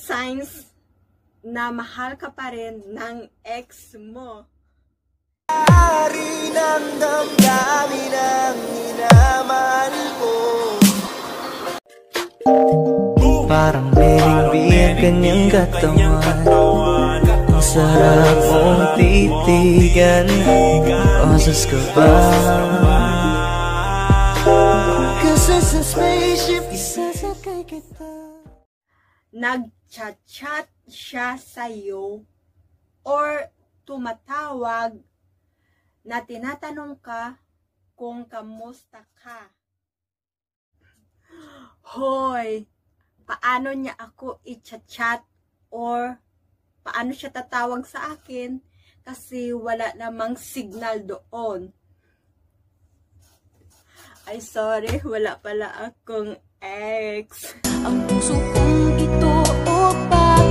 signs na mahal ka pa rin ng ex mo. Ari ng damdamin ang minamahal ko Parang binigbig kanyang katawan Ang sarap mong titigan Osas oh, ka ba? Kasi sa spaceship isasakay kita Nag chat chat siya sa iyo or tumatawag na tinatanong ka kung kamusta ka. Hoy, paano niya ako i-chat-chat or paano siya tatawag sa akin kasi wala namang signal doon. Ay, sorry, wala pala akong ex. Ang puso kong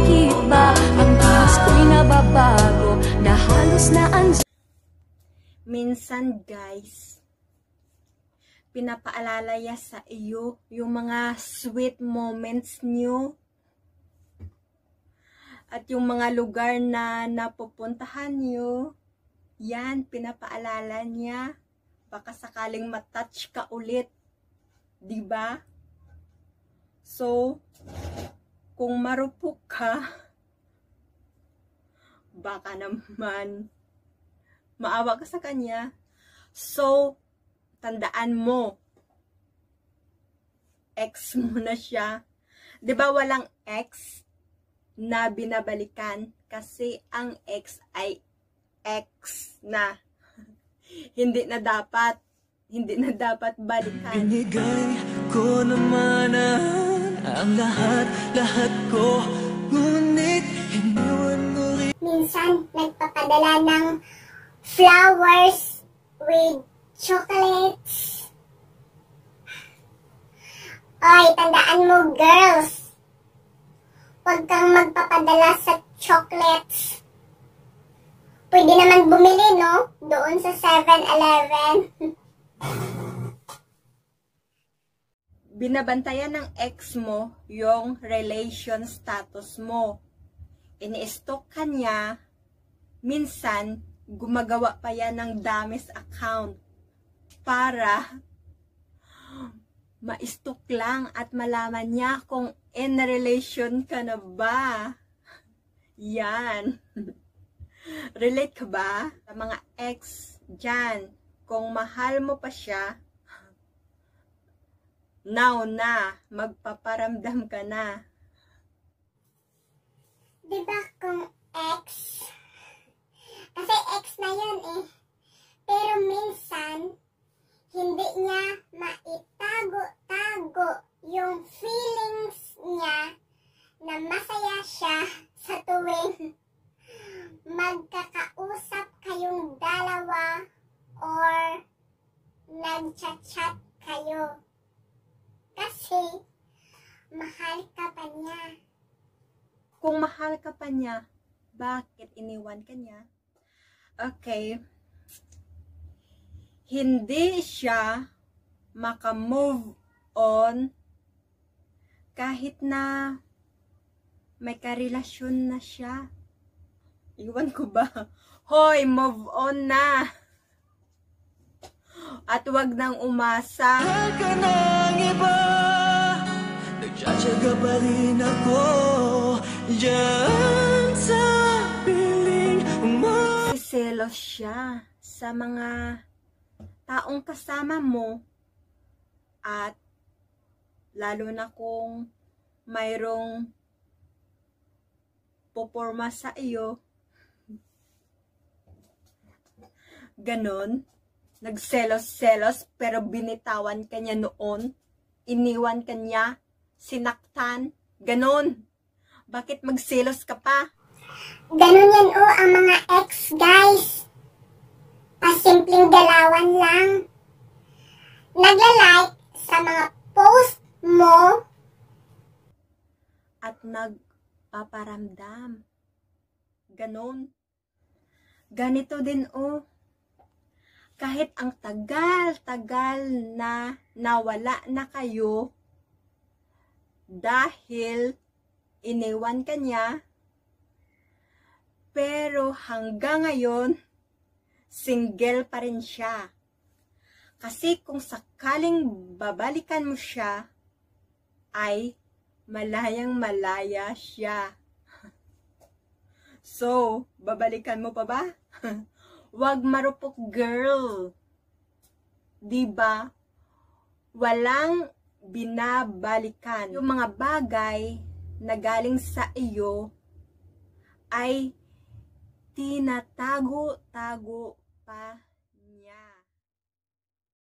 bakit ba ang Pasko'y nababago na halos na ang... Minsan guys, pinapaalala ya sa iyo yung mga sweet moments niyo at yung mga lugar na napupuntahan niyo. Yan, pinapaalala niya. Baka sakaling matouch ka ulit. ba? Diba? So, kung marupok ka, baka naman maawa ka sa kanya. So, tandaan mo, ex mo na siya. ba diba walang ex na binabalikan kasi ang ex ay ex na. hindi na dapat, hindi na dapat balikan. Binigay ko naman ang ang lahat, lahat ko Ngunit iniwan mo rin Minsan, nagpapadala ng flowers with chocolates. Ay, tandaan mo girls, huwag kang magpapadala sa chocolates. Pwede naman bumili, no? Doon sa 7-Eleven. binabantayan ng ex mo yung relation status mo. Ini-stalk ka niya, minsan gumagawa pa yan ng damage account para ma-stalk lang at malaman niya kung in relation ka na ba. Yan. Relate ka ba sa mga ex dyan? Kung mahal mo pa siya, Now na, magpaparamdam ka na. Di ba kung ex? Kasi X na yun eh. Pero minsan, hindi niya maitago-tago yung feelings niya na masaya siya sa tuwing magkakausap kayong dalawa or nag chat chat kayo. Kasi, mahal ka pa niya. Kung mahal ka pa niya, bakit iniwan ka niya? Okay. Hindi siya makamove on kahit na may karelasyon na siya. Iwan ko ba? Hoy, move on na! at wag nang umasa. Mahal ka ng iba, nagtsatsaga pa rin ako dyan sa piling mo. Siselos siya sa mga taong kasama mo at lalo na kung mayroong poporma sa iyo. Ganon. Nagselos-selos pero binitawan kanya noon. Iniwan kanya, sinaktan, ganun. Bakit magselos ka pa? Ganun yan o oh, ang mga ex guys. Pasimpleng galawan lang. Nagla-like sa mga post mo. At nagpaparamdam. Ganon. Ganito din o. Oh kahit ang tagal-tagal na nawala na kayo dahil inewan kanya pero hanggang ngayon, single pa rin siya. Kasi kung sakaling babalikan mo siya, ay malayang malaya siya. So, babalikan mo pa ba? Huwag marupok, girl. 'Di ba? Walang binabalikan. Yung mga bagay na galing sa iyo ay tinatago-tago pa